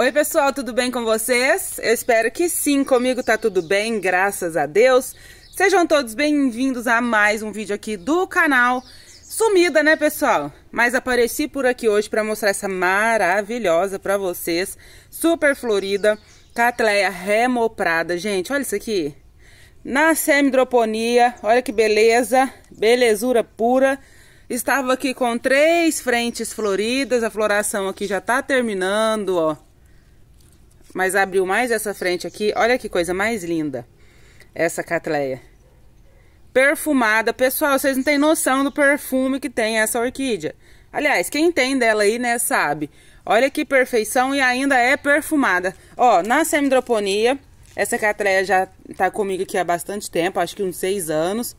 Oi, pessoal, tudo bem com vocês? Eu espero que sim, comigo tá tudo bem, graças a Deus. Sejam todos bem-vindos a mais um vídeo aqui do canal. Sumida, né, pessoal? Mas apareci por aqui hoje para mostrar essa maravilhosa para vocês, super florida, catleia remoprada. Gente, olha isso aqui. Na semi olha que beleza, belezura pura. Estava aqui com três frentes floridas, a floração aqui já tá terminando, ó mas abriu mais essa frente aqui. Olha que coisa mais linda. Essa catleia. Perfumada. Pessoal, vocês não têm noção do perfume que tem essa orquídea. Aliás, quem tem dela aí, né, sabe. Olha que perfeição e ainda é perfumada. Ó, na semidroponia, essa catleia já tá comigo aqui há bastante tempo, acho que uns seis anos.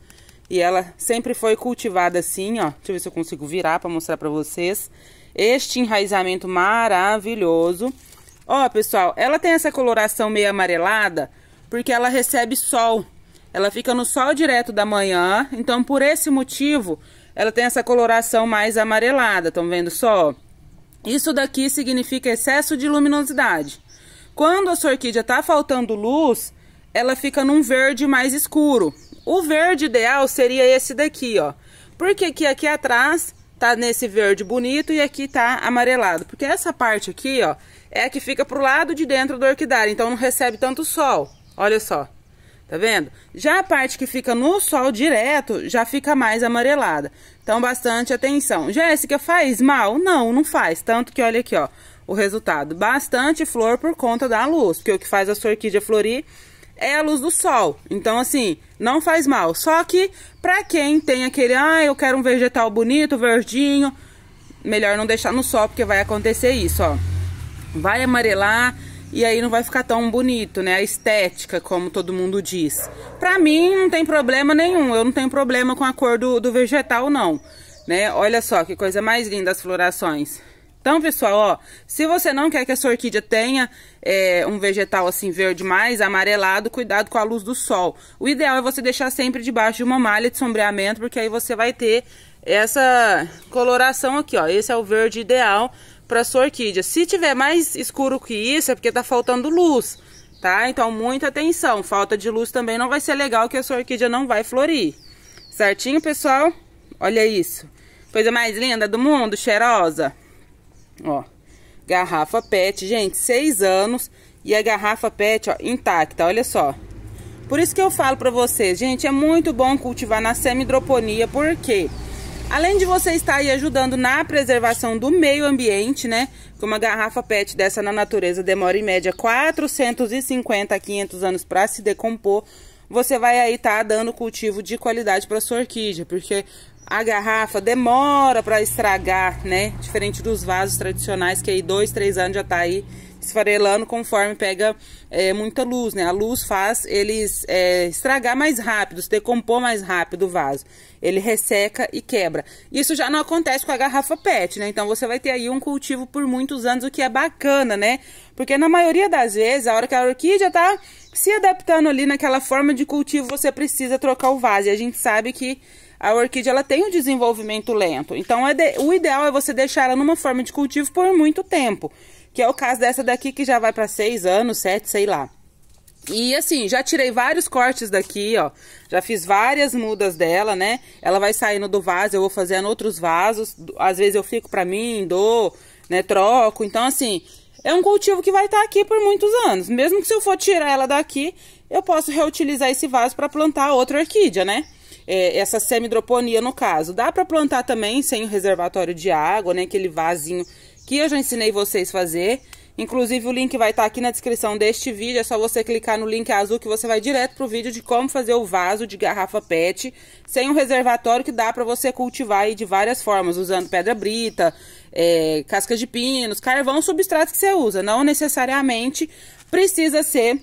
E ela sempre foi cultivada assim, ó. Deixa eu ver se eu consigo virar para mostrar para vocês. Este enraizamento maravilhoso. Ó, pessoal, ela tem essa coloração meio amarelada porque ela recebe sol. Ela fica no sol direto da manhã, então por esse motivo ela tem essa coloração mais amarelada, estão vendo só? Isso daqui significa excesso de luminosidade. Quando a sua orquídea está faltando luz, ela fica num verde mais escuro. O verde ideal seria esse daqui, ó. Porque aqui, aqui atrás tá nesse verde bonito e aqui tá amarelado. Porque essa parte aqui, ó, é a que fica pro lado de dentro do orquidário, então não recebe tanto sol. Olha só. Tá vendo? Já a parte que fica no sol direto já fica mais amarelada. Então, bastante atenção. Jéssica, faz mal? Não, não faz. Tanto que olha aqui, ó, o resultado. Bastante flor por conta da luz. Porque o que faz a sua orquídea florir é a luz do sol. Então, assim, não faz mal. Só que, pra quem tem aquele, ah, eu quero um vegetal bonito, verdinho, melhor não deixar no sol, porque vai acontecer isso, ó vai amarelar e aí não vai ficar tão bonito, né? A estética, como todo mundo diz. Pra mim, não tem problema nenhum. Eu não tenho problema com a cor do, do vegetal, não. Né? Olha só que coisa mais linda as florações. Então, pessoal, ó, se você não quer que a sua orquídea tenha é, um vegetal assim verde mais amarelado, cuidado com a luz do sol. O ideal é você deixar sempre debaixo de uma malha de sombreamento, porque aí você vai ter essa coloração aqui, ó. Esse é o verde ideal para sua orquídea. Se tiver mais escuro que isso, é porque tá faltando luz, tá? Então, muita atenção. Falta de luz também não vai ser legal que a sua orquídea não vai florir. Certinho, pessoal? Olha isso. Coisa mais linda do mundo, cheirosa. Ó, garrafa pet, gente, seis anos e a garrafa pet, ó, intacta, olha só. Por isso que eu falo pra vocês, gente, é muito bom cultivar na semi-hidroponia, por quê? Porque... Além de você estar aí ajudando na preservação do meio ambiente, né? Que uma garrafa PET dessa na natureza demora em média 450 a 500 anos para se decompor, você vai aí estar tá dando cultivo de qualidade para sua orquídea, porque a garrafa demora para estragar, né? Diferente dos vasos tradicionais que aí dois, três anos já tá aí esfarelando conforme pega é, muita luz, né? A luz faz eles é, estragar mais rápido, se decompor mais rápido o vaso. Ele resseca e quebra. Isso já não acontece com a garrafa PET, né? Então você vai ter aí um cultivo por muitos anos, o que é bacana, né? Porque na maioria das vezes, a hora que a orquídea tá se adaptando ali naquela forma de cultivo, você precisa trocar o vaso. E a gente sabe que a orquídea ela tem um desenvolvimento lento. Então é de... o ideal é você deixar ela numa forma de cultivo por muito tempo que é o caso dessa daqui que já vai para seis anos, sete, sei lá. E assim, já tirei vários cortes daqui, ó. Já fiz várias mudas dela, né? Ela vai saindo do vaso, eu vou fazendo outros vasos. Às vezes eu fico pra mim, dou, né? Troco. Então, assim, é um cultivo que vai estar tá aqui por muitos anos. Mesmo que se eu for tirar ela daqui, eu posso reutilizar esse vaso para plantar outra orquídea, né? É, essa semi-hidroponia, no caso. Dá para plantar também sem o reservatório de água, né? Aquele vasinho que eu já ensinei vocês fazer. Inclusive o link vai estar tá aqui na descrição deste vídeo, é só você clicar no link azul que você vai direto pro vídeo de como fazer o vaso de garrafa PET sem um reservatório que dá para você cultivar aí de várias formas, usando pedra brita, é, cascas de pinos, carvão, substrato que você usa. Não necessariamente precisa ser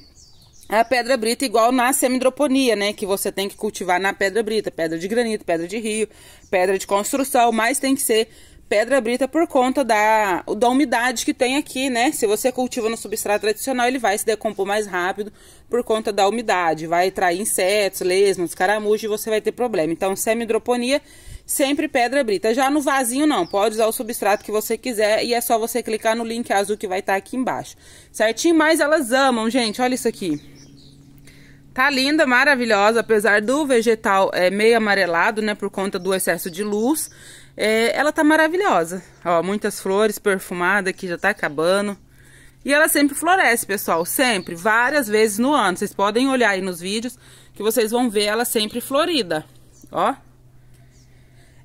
a pedra brita igual na semidroponia, né? Que você tem que cultivar na pedra brita, pedra de granito, pedra de rio, pedra de construção, mas tem que ser pedra brita por conta da, da umidade que tem aqui, né? Se você cultiva no substrato tradicional, ele vai se decompor mais rápido por conta da umidade, vai atrair insetos, lesmas, caramujos e você vai ter problema. Então, semi-hidroponia, sempre pedra brita. Já no vasinho, não, pode usar o substrato que você quiser e é só você clicar no link azul que vai estar tá aqui embaixo. Certinho? Mas elas amam, gente, olha isso aqui. Tá linda, maravilhosa, apesar do vegetal é, meio amarelado, né, por conta do excesso de luz. É, ela tá maravilhosa. Ó, muitas flores perfumada que já tá acabando. E ela sempre floresce, pessoal, sempre, várias vezes no ano. Vocês podem olhar aí nos vídeos que vocês vão ver ela sempre florida, ó.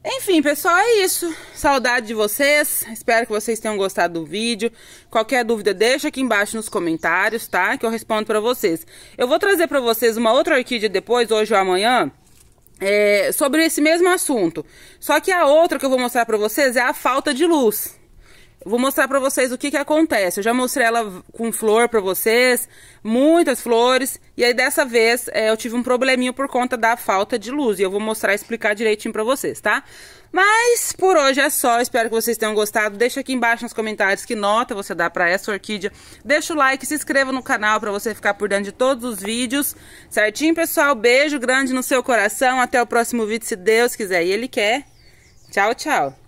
Enfim, pessoal, é isso. Saudade de vocês. Espero que vocês tenham gostado do vídeo. Qualquer dúvida, deixa aqui embaixo nos comentários, tá? Que eu respondo pra vocês. Eu vou trazer pra vocês uma outra orquídea depois, hoje ou amanhã, é, sobre esse mesmo assunto. Só que a outra que eu vou mostrar para vocês é a falta de luz. Vou mostrar para vocês o que que acontece. Eu já mostrei ela com flor para vocês, muitas flores. E aí dessa vez é, eu tive um probleminha por conta da falta de luz. E eu vou mostrar e explicar direitinho para vocês, tá? Mas por hoje é só. Espero que vocês tenham gostado. Deixa aqui embaixo nos comentários que nota você dá para essa orquídea. Deixa o like, se inscreva no canal para você ficar por dentro de todos os vídeos. Certinho, pessoal? Beijo grande no seu coração. Até o próximo vídeo, se Deus quiser e Ele quer. Tchau, tchau.